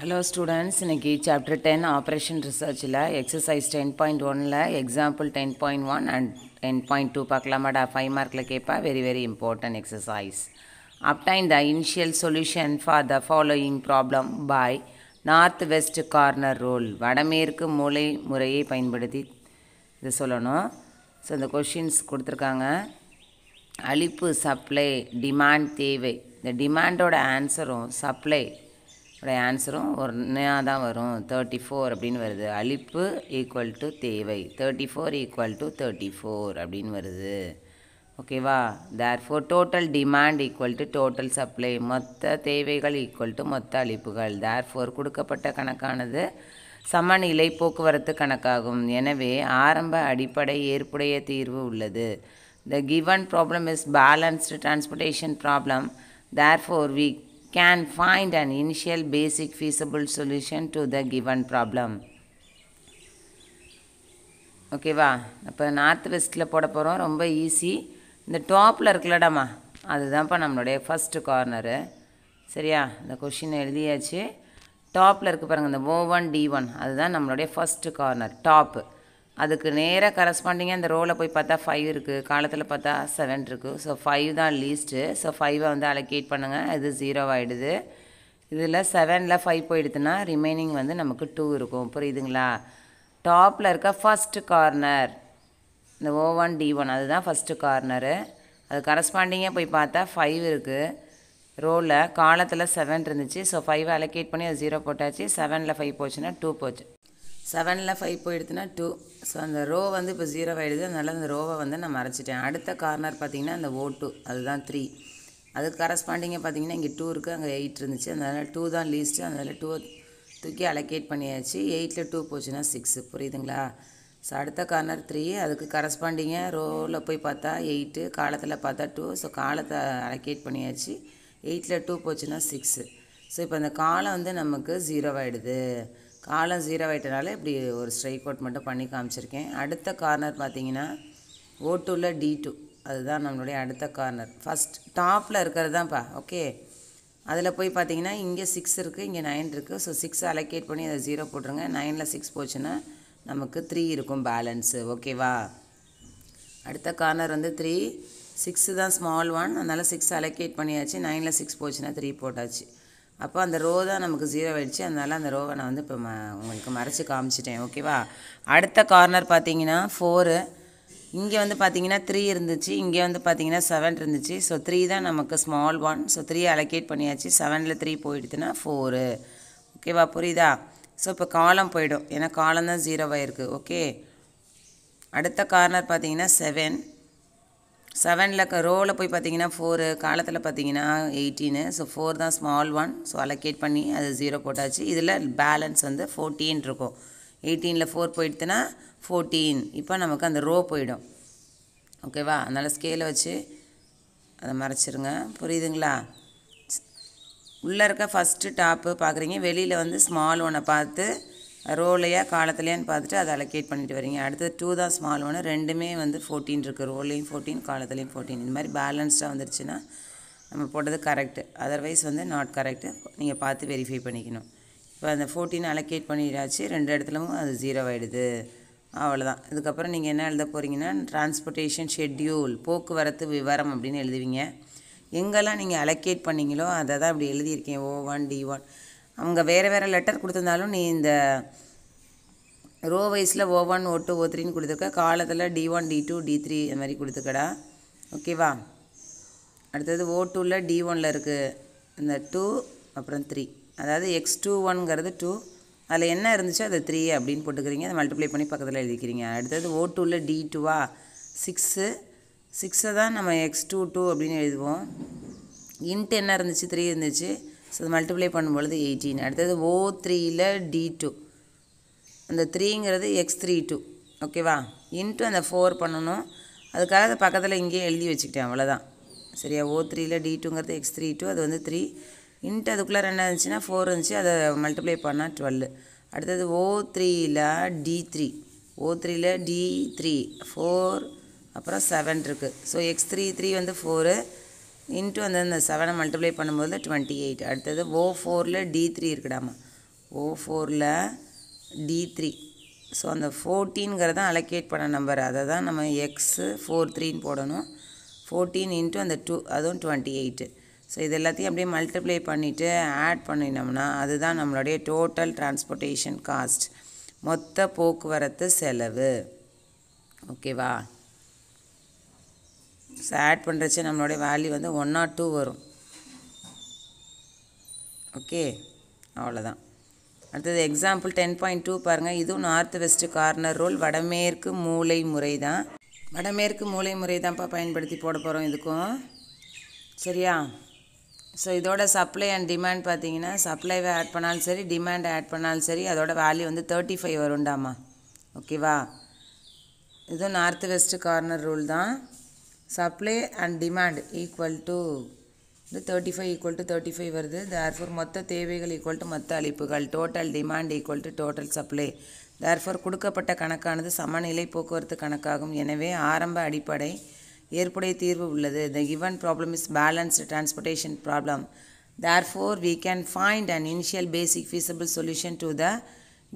Hello students இன்றைக்கி chapter ten operation ரிசர்ச்சில் exercise ten point ஒனில் example ten point one and ten point two பார்க்கலாமாடா five மார்க்கில் கேட்பா very very important exercise obtain the initial solution for the following problem by north west corner rule வடமேற்கு மூளை முறையை பயன்படுத்தி இது சொல்லணும் ஸோ இந்த கொஷின்ஸ் கொடுத்துருக்காங்க அழிப்பு சப்ளை டிமாண்ட் தேவை இந்த டிமாண்டோட ஆன்சரும் சப்ளை இதோடைய ஆன்சரும் ஒரு நேராக தான் வரும் தேர்ட்டி ஃபோர் அப்படின்னு வருது அழிப்பு ஈக்குவல் டு தேவை thirty four equal to thirty four அப்படின்னு வருது ஓகேவா therefore total demand equal to total supply மொத்த தேவைகள் ஈக்குவல் டு மொத்த அழிப்புகள் தேர் ஃபோர் கொடுக்கப்பட்ட கணக்கானது சமநிலை போக்குவரத்து கணக்காகும் எனவே ஆரம்ப அடிப்படை ஏற்புடைய தீர்வு உள்ளது the given problem is balanced transportation problem therefore we can find an initial basic feasible solution to the given problem. ஓகேவா இப்போ நார்த் வெஸ்ட்டில் போட போகிறோம் ரொம்ப ஈஸி இந்த டாப்பில் இருக்கலடாமா அதுதான்ப்பா நம்மளுடைய ஃபஸ்ட்டு கார்னரு சரியா இந்த கொஷின் எழுதியாச்சு டாப்பில் இருக்க பாருங்கள் இந்த ஓ ஒன் டி ஒன் அதுதான் நம்மளுடைய ஃபஸ்ட்டு கார்னர் டாப்பு அதுக்கு நேராக கரஸ்பாண்டிங்காக அந்த ரோவில் போய் பார்த்தா ஃபைவ் இருக்குது காலத்தில் பார்த்தா செவன் இருக்குது ஸோ ஃபைவ் தான் லீஸ்ட்டு ஸோ ஃபைவை வந்து அலோகேட் பண்ணுங்கள் இது ஜீரோவாகிடுது இதில் செவனில் ஃபைவ் போயிடுதுன்னா ரிமைனிங் வந்து நமக்கு டூ இருக்கும் புரியுதுங்களா டாப்பில் இருக்க ஃபஸ்ட்டு கார்னர் இந்த ஓ ஒன் டி ஒன் அதுதான் ஃபஸ்ட்டு கார்னரு அது கரஸ்பாண்டிங்காக போய் பார்த்தா ஃபைவ் இருக்குது ரோவில் காலத்தில் செவன் இருந்துச்சு ஸோ ஃபைவ் அலோகேட் பண்ணி அது ஜீரோ போட்டாச்சு செவனில் ஃபைவ் போச்சுன்னா டூ போச்சு செவனில் ஃபைவ் போயிடுதுன்னா டூ ஸோ அந்த ரோ வந்து இப்போ ஜீரோ ஆகிடுது அதனால் அந்த ரோவை வந்து நான் மறைச்சிட்டேன் அடுத்த கார்னர் பார்த்திங்கன்னா அந்த ஓ டூ அதுதான் த்ரீ அது கரஸ்பாண்டிங்காக பார்த்திங்கன்னா இங்கே டூ இருக்குது அங்கே எயிட் இருந்துச்சு அதனால் டூ தான் லீஸ்ட்டு அதனால் டூ தூக்கி அலக்கேட் பண்ணியாச்சு எயிட்டில் டூ போச்சுன்னா சிக்ஸு புரியுதுங்களா ஸோ அடுத்த கார்னர் த்ரீ அதுக்கு கரஸ்பாண்டிங்காக ரோவில் போய் பார்த்தா எயிட்டு காலத்தில் பார்த்தா டூ ஸோ காலத்தை அலக்கேட் பண்ணியாச்சு எயிட்டில் டூ போச்சுன்னா சிக்ஸு ஸோ இப்போ அந்த காலம் வந்து நமக்கு ஜீரோவாகிடுது காலம் ஜீரோ ஆகிட்டனால இப்படி ஒரு ஸ்ட்ரைக் அவுட் மட்டும் பண்ணி காமிச்சிருக்கேன் அடுத்த கார்னர் பார்த்தீங்கன்னா ஓ டூவில் டி டூ அதுதான் நம்மளுடைய அடுத்த கார்னர் ஃபஸ்ட் டாப்பில் இருக்கிறது தான்ப்பா ஓகே அதில் போய் பார்த்தீங்கன்னா இங்கே சிக்ஸ் இருக்குது இங்கே நைன் இருக்குது ஸோ சிக்ஸ் அலோகேட் பண்ணி அதை ஜீரோ போட்டுருங்க நைனில் சிக்ஸ் போச்சுன்னா நமக்கு த்ரீ இருக்கும் பேலன்ஸு ஓகேவா அடுத்த கார்னர் வந்து த்ரீ சிக்ஸு தான் ஸ்மால் ஒன் அதனால் சிக்ஸ் அலோகேட் பண்ணியாச்சு நைனில் சிக்ஸ் போச்சுன்னா த்ரீ போட்டாச்சு அப்போ அந்த ரோ தான் நமக்கு ஜீரோ ஆகிடுச்சு அதனால் அந்த ரோவை நான் வந்து இப்போ ம உங்களுக்கு மறைச்சி காமிச்சிட்டேன் ஓகேவா அடுத்த கார்னர் பார்த்தீங்கன்னா ஃபோரு இங்கே வந்து பார்த்தீங்கன்னா த்ரீ இருந்துச்சு இங்கே வந்து பார்த்தீங்கன்னா செவன் இருந்துச்சு ஸோ த்ரீ தான் நமக்கு small one so three allocate பண்ணியாச்சு செவனில் த்ரீ போயிடுதுன்னா ஃபோரு ஓகேவா புரியுதா ஸோ இப்போ காலம் போயிடும் ஏன்னா காலம் தான் ஜீரோவாக இருக்குது ஓகே அடுத்த கார்னர் பார்த்தீங்கன்னா செவன் செவனில் ரோவில் போய் பார்த்தீங்கன்னா ஃபோரு காலத்தில் பார்த்தீங்கன்னா எயிட்டீனு ஸோ ஃபோர் தான் ஸ்மால் ஒன் ஸோ அலக்கேட் பண்ணி அது ஜீரோ போட்டாச்சு இதில் பேலன்ஸ் வந்து ஃபோர்டீன் இருக்கும் எயிட்டீனில் ஃபோர் போயிடுத்துன்னா ஃபோர்டீன் இப்போ நமக்கு அந்த ரோ போயிடும் ஓகேவா அதனால் ஸ்கேலை வச்சு அதை மறைச்சிருங்க புரியுதுங்களா உள்ளே இருக்க ஃபஸ்ட்டு டாப்பு பார்க்குறீங்க வெளியில் வந்து ஸ்மால் ஒன்றை பார்த்து ரோலையாக காலத்துலையான்னு பார்த்துட்டு அதை அலோகேட் பண்ணிட்டு வரீங்க அடுத்தது டூ தான் ஸ்மால் ஒன்று ரெண்டுமே வந்து ஃபோர்டீன் இருக்குது ரோலையும் ஃபோர்டீன் காலத்துலேயும் ஃபோர்டீன் இந்த மாதிரி பேலன்ஸ்டாக வந்துருச்சுன்னா நம்ம போட்டது கரெக்டு அதர்வைஸ் வந்து நாட் கரெக்டு நீங்கள் பார்த்து வெரிஃபை பண்ணிக்கணும் இப்போ அந்த ஃபோர்டீன் அலோகேட் பண்ணிடாச்சு ரெண்டு இடத்துலவும் அது ஜீரோ ஆகிடுது அவ்வளோதான் இதுக்கப்புறம் நீங்கள் என்ன எழுத போகிறீங்கன்னா டிரான்ஸ்போர்ட்டேஷன் ஷெட்யூல் போக்குவரத்து விவரம் அப்படின்னு எழுதுவீங்க எங்கெல்லாம் நீங்கள் அலோகேட் பண்ணீங்களோ அதை தான் இப்படி எழுதியிருக்கேன் ஓ ஒன் டி ஒன் அவங்க வேறு வேறு லெட்டர் கொடுத்துருந்தாலும் நீ இந்த ரோ வைஸில் ஓ ஒன் ஓ டூ ஓ த்ரீன்னு கொடுத்துருக்க காலத்தில் D one D two D three இந்த மாதிரி கொடுத்துக்கடா ஓகேவா அடுத்தது ஓ டூவில் டி ஒனில் இருக்குது இந்த டூ அப்புறம் த்ரீ அதாவது எக்ஸ் டூ ஒன்ங்கிறது டூ அதில் என்ன இருந்துச்சோ அது த்ரீ அப்படின்னு போட்டுக்கிறீங்க அதை மல்டிப்ளை பண்ணி பக்கத்தில் எழுதிக்கிறீங்க அடுத்தது ஓ டூவில் டி டூவா சிக்ஸு சிக்ஸை தான் நம்ம எக்ஸ் டூ டூ அப்படின்னு எழுதுவோம் இன்ட் என்ன இருந்துச்சு த்ரீ இருந்துச்சு ஸோ இது மல்டிப்ளை பண்ணும்பொழுது எயிட்டீன் அடுத்தது ஓ த்ரீயில் டி டூ அந்த த்ரீங்கிறது எக்ஸ் த்ரீ டூ ஓகேவா இன்ட்டு அந்த ஃபோர் பண்ணணும் அதுக்காக அது பக்கத்தில் இங்கேயே எழுதி வச்சுக்கிட்டேன் அவ்வளோதான் சரியா ஓ த்ரீயில் டி டூங்கிறது எக்ஸ் த்ரீ டூ அது வந்து த்ரீ இன்ட்டு அதுக்குள்ளே என்ன இருந்துச்சுன்னா ஃபோர் இருந்துச்சு அதை மல்டிப்ளை பண்ணால் டுவெல் அடுத்தது ஓ த்ரீயில் டி த்ரீ ஓ த்ரீயில் டி த்ரீ ஃபோர் அப்புறம் செவன் இருக்குது ஸோ எக்ஸ் த்ரீ த்ரீ வந்து ஃபோரு இன்ட்டு வந்து அந்த செவனை மல்டிப்ளை பண்ணும்போது டுவெண்ட்டி எயிட் அடுத்தது ஓ ஃபோரில் டி த்ரீ இருக்கடாமா ஓ ஃபோரில் டி த்ரீ ஸோ அந்த ஃபோர்டீனுங்கிறத அலோகேட் பண்ண நம்பர் அதை தான் நம்ம எக்ஸு ஃபோர் த்ரீன்னு போடணும் ஃபோர்டீன் இன்ட்டு அந்த டூ அதுவும் டுவெண்ட்டி எயிட்டு ஸோ இது எல்லாத்தையும் அப்படியே மல்டிப்ளை பண்ணிவிட்டு ஆட் பண்ணினோம்னா அதுதான் நம்மளுடைய டோட்டல் டிரான்ஸ்போர்ட்டேஷன் காஸ்ட் மொத்த போக்குவரத்து செலவு ஓகேவா ஸோ ஆட் பண்ணுறச்சு நம்மளுடைய வேல்யூ வந்து ஒன் நாட் டூ வரும் ஓகே அவ்வளோதான் அடுத்தது எக்ஸாம்பிள் டென் பாயிண்ட் டூ பாருங்கள் இதுவும் நார்த் வெஸ்ட் கார்னர் ரோல் வடமேற்கு மூளை முறை தான் வடமேற்கு மூளை முறை தான்ப்பா பயன்படுத்தி போட போகிறோம் இதுக்கும் சரியா ஸோ இதோட சப்ளை அண்ட் டிமாண்ட் பார்த்தீங்கன்னா சப்ளைவை ஆட் பண்ணாலும் சரி டிமாண்டை ஆட் பண்ணாலும் சரி அதோட வேல்யூ வந்து தேர்ட்டி ஃபைவ் வருண்டாமா ஓகேவா இதுவும் நார்த் வெஸ்ட் கார்னர் ரூல் தான் supply and demand equal to 35 equal five equal to five வருது therefore மொத்த தேவைகள் ஈக்குவல் to மொத்த அலிப்புகள் total demand equal to total supply therefore கொடுக்கப்பட்ட கணக்கானது சமநிலை போக்குவரத்து கணக்காகும் எனவே ஆரம்ப அடிப்படை ஏற்புடை தீர்வு உள்ளது the given problem is balanced transportation problem therefore we can find an initial basic feasible solution to the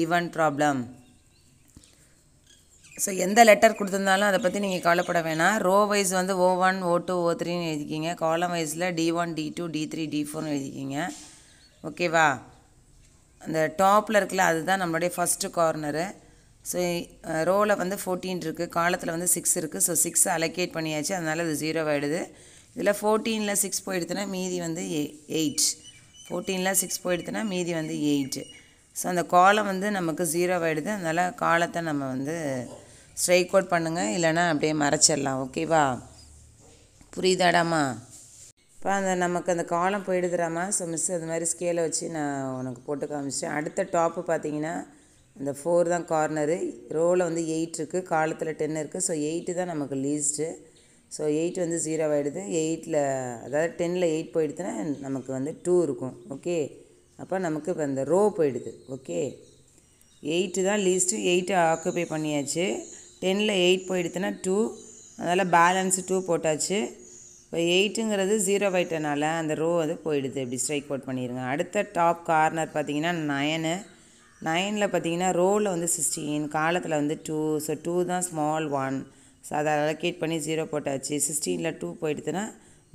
given problem so எந்த லெட்டர் கொடுத்துருந்தாலும் அதை பற்றி நீங்கள் கவலைப்பட வேணாம் ரோ வைஸ் வந்து ஓ ஒன் ஓ டூ ஓ த்ரீன்னு எழுதிக்கிங்க காலம் வைஸில் D one D two D three D ஃபோர்னு எழுதிக்கிங்க ஓகேவா அந்த டாப்பில் இருக்கல அதுதான் நம்மளுடைய ஃபஸ்ட்டு கார்னரு ஸோ ரோவில் வந்து ஃபோர்டீன் இருக்குது காலத்தில் வந்து சிக்ஸ் இருக்குது ஸோ சிக்ஸ் அலோகேட் பண்ணியாச்சு அதனால் அது ஜீரோ ஆகிடுது இதில் ஃபோர்டீனில் சிக்ஸ் போயிடுத்துனா மீதி வந்து எ எயிட் ஃபோர்டீனில் சிக்ஸ் போயிடுத்துனா மீதி வந்து எயிட்டு ஸோ அந்த காலம் வந்து நமக்கு ஜீரோ ஆகிடுது அதனால் காலத்தை நம்ம வந்து ஸ்ட்ரைக் அவுட் பண்ணுங்கள் இல்லைனா அப்படியே மறைச்சிடலாம் ஓகேவா புரியுதாடாமா இப்போ அந்த நமக்கு அந்த காலம் போயிடுதுடாமா ஸோ மிஸ் அது மாதிரி ஸ்கேலை வச்சு நான் உனக்கு போட்டு காமிச்சிட்டேன் அடுத்த டாப்பு பார்த்தீங்கன்னா இந்த ஃபோர் தான் கார்னரு ரோவில் வந்து எயிட் இருக்குது காலத்தில் டென் இருக்குது ஸோ எயிட்டு தான் நமக்கு லீஸ்ட்டு ஸோ எயிட் வந்து ஜீரோ ஆகிடுது எயிட்டில் அதாவது டெனில் எயிட் போயிடுதுன்னா நமக்கு வந்து டூ இருக்கும் ஓகே அப்போ நமக்கு இப்போ இந்த ரோ போயிடுது ஓகே எயிட்டு தான் லீஸ்ட்டு எயிட்டு ஆக்குபை பண்ணியாச்சு டெனில் எயிட் போயிடுத்துன்னா டூ அதனால் பேலன்ஸ் டூ போட்டாச்சு இப்போ எயிட்டுங்கிறது ஜீரோ வைட்டனால அந்த ரோ அது போயிடுது இப்படி ஸ்ட்ரைக் அவுட் பண்ணிடுங்க அடுத்த டாப் கார்னர் பார்த்தீங்கன்னா நயனு நயனில் பார்த்தீங்கன்னா ரோவில் வந்து சிக்ஸ்டீன் காலத்தில் வந்து டூ ஸோ டூ தான் ஸ்மால் ஒன் ஸோ அதை அலோகேட் பண்ணி ஜீரோ போட்டாச்சு சிக்ஸ்டீனில் டூ போயிடுதுன்னா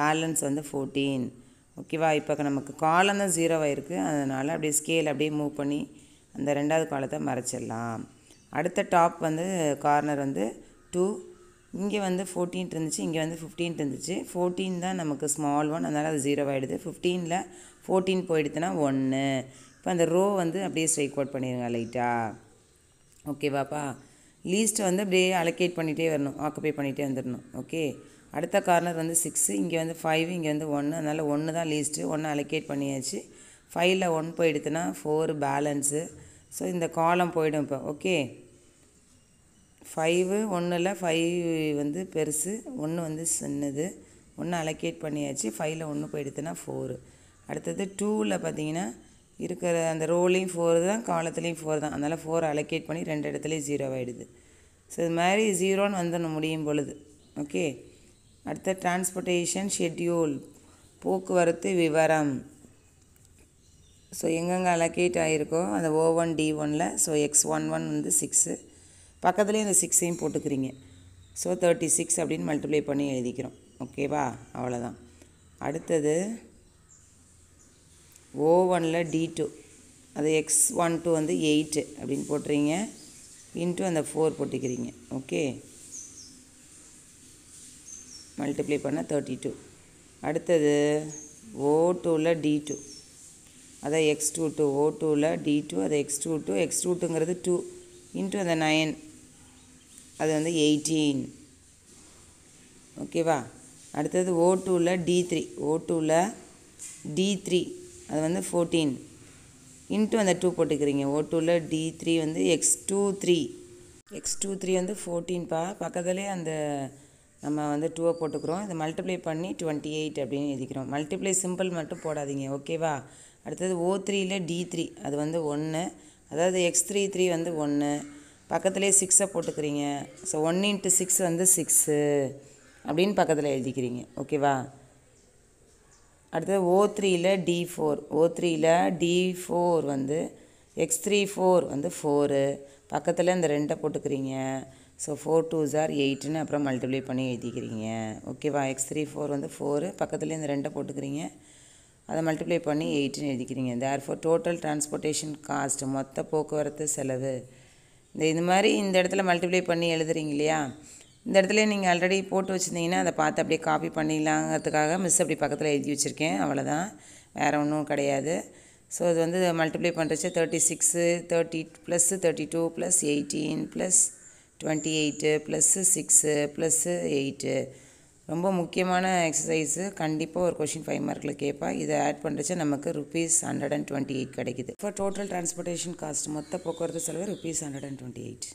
பேலன்ஸ் வந்து ஃபோர்டீன் ஓகேவா இப்போ நமக்கு காலம் தான் ஜீரோவாக இருக்குது அதனால் அப்படியே ஸ்கேல் அப்படியே மூவ் பண்ணி அந்த ரெண்டாவது காலத்தை மறைச்சிடலாம் அடுத்த டாப் வந்து கார்னர் வந்து டூ இங்கே வந்து ஃபோர்டீன் இருந்துச்சு இங்கே வந்து ஃபிஃப்டீன் இருந்துச்சு ஃபோர்டீன் தான் நமக்கு ஸ்மால் ஒன் அதனால் அது ஜீரோ ஆகிடுது ஃபிஃப்டீனில் ஃபோர்டீன் போயிடுதுன்னா ஒன்று இப்போ அந்த ரோ வந்து அப்படியே ஸ்ட்ரைக் அவுட் பண்ணிடுங்க லைட்டாக ஓகேவாப்பா லீஸ்ட் வந்து அப்படியே அலோகேட் பண்ணிகிட்டே வரணும் ஆக்குப்பை பண்ணிகிட்டே வந்துடணும் ஓகே அடுத்த கார்னர் வந்து சிக்ஸு இங்கே வந்து ஃபைவ் இங்கே வந்து ஒன்று அதனால் ஒன்று தான் லீஸ்ட்டு ஒன்று அலோகேட் பண்ணியாச்சு ஃபைவ்ல ஒன் போயிடுதுன்னா ஃபோர் பேலன்ஸு ஸோ இந்த காலம் போயிடும் இப்போ ஓகே ஃபைவு ஒன்றில் ஃபைவ் வந்து பெருசு ஒன்று வந்து சின்னது ஒன்று அலோகேட் பண்ணியாச்சு ஃபைவ்ல ஒன்று போயிடுத்துன்னா ஃபோரு அடுத்தது டூவில் பார்த்தீங்கன்னா இருக்கிற அந்த ரோலையும் ஃபோர் தான் காலத்துலேயும் ஃபோர் தான் அதனால் ஃபோர் அலோகேட் பண்ணி ரெண்டு இடத்துலையும் ஜீரோ ஆகிடுது ஸோ இது மாதிரி ஜீரோன்னு வந்து முடியும் பொழுது ஓகே அடுத்த டிரான்ஸ்போர்ட்டேஷன் ஷெட்யூல் போக்குவரத்து விவரம் ஸோ எங்கெங்கே அலோகேட் ஆகிருக்கோ அந்த ஓ ஒன் டி ஒனில் ஸோ எக்ஸ் ஒன் ஒன் வந்து சிக்ஸு பக்கத்துலேயும் இந்த சிக்ஸையும் போட்டுக்கிறீங்க ஸோ தேர்ட்டி சிக்ஸ் அப்படின்னு மல்டிப்ளை பண்ணி எழுதிக்கிறோம் ஓகேவா அவ்வளோதான் அடுத்தது ஓ ஒனில் டி டூ அது எக்ஸ் ஒன் டூ வந்து எயிட்டு அப்படின்னு போட்டுறீங்க இன்ட்டு அந்த ஃபோர் போட்டுக்கிறீங்க ஓகே மல்டிப்ளை பண்ண தேர்ட்டி டூ அடுத்தது ஓ டூவில் டி டூ அதை எக்ஸ் டூ டூ ஓ டூவில் டி டூ அதை X two two X two டூங்கிறது டூ இன்ட்டு அந்த நயன் அது வந்து எயிட்டீன் ஓகேவா அடுத்தது ஓ டூவில் டி த்ரீ ஓ டூவில் டி த்ரீ அது வந்து ஃபோர்டீன் இன்ட்டு அந்த டூ போட்டுக்கிறீங்க ஓ டூவில் டி த்ரீ வந்து X two three X two three வந்து ஃபோர்டீன்ப்பா பக்கத்துலேயே அந்த நம்ம வந்து டூவை போட்டுக்கிறோம் இதை மல்டிப்ளை பண்ணி டுவெண்ட்டி எயிட் அப்படின்னு எழுதிக்கிறோம் மல்டிப்ளை சிம்பிள் மட்டும் போடாதீங்க ஓகேவா அடுத்தது ஓ த்ரீயில் டி த்ரீ அது வந்து ஒன்று அதாவது எக்ஸ் த்ரீ த்ரீ வந்து ஒன்று பக்கத்துலேயே சிக்ஸை போட்டுக்கிறீங்க ஸோ ஒன் இன்ட்டு சிக்ஸ் வந்து சிக்ஸு அப்படின்னு பக்கத்தில் எழுதிக்கிறீங்க ஓகேவா அடுத்தது ஓ த்ரீயில் டி ஃபோர் ஓ த்ரீயில் டி ஃபோர் வந்து எக்ஸ் த்ரீ ஃபோர் வந்து ஃபோரு பக்கத்தில் இந்த ரெண்டை போட்டுக்கிறீங்க ஸோ ஃபோர் டூ ஜார் எயிட்டுன்னு அப்புறம் மல்டிப்ளை பண்ணி எழுதிக்கிறீங்க ஓகேவா எக்ஸ் த்ரீ ஃபோர் வந்து ஃபோரு பக்கத்தில் இந்த ரெண்டை போட்டுக்கிறீங்க அதை மல்டிப்ளை பண்ணி எயிட்டுன்னு எழுதிக்கிறீங்க therefore total transportation cost மொத்த போக்குவரத்து செலவு இந்த இது மாதிரி இந்த இடத்துல மல்டிப்ளை பண்ணி எழுதுறீங்க இல்லையா இந்த இடத்துல நீங்கள் ஆல்ரெடி போட்டு வச்சுருந்தீங்கன்னா அதை பார்த்து அப்படியே காப்பி பண்ணிடலாங்கிறதுக்காக மிஸ் அப்படி பக்கத்தில் எழுதி வச்சுருக்கேன் அவ்வளோதான் வேறு ஒன்றும் கிடையாது ஸோ இது வந்து மல்டிப்ளை பண்ணுறச்சு thirty six thirty plus thirty two plus eighteen plus twenty eight plus six plus eight ரொம்ப முக்கியமான எக்ஸசைஸு கண்டிப்பாக ஒரு கொஷின் ஃபைவ் மார்க்கில் கேட்பா இதை ஆட் பண்ணுறச்சு நமக்கு rupees hundred and twenty eight கிடைக்குது இப்போ டோட்டல் டிரான்ஸ்போர்ட்டேஷன் காஸ்ட் மொத்த போக்குவரத்து செலவு rupees hundred and twenty eight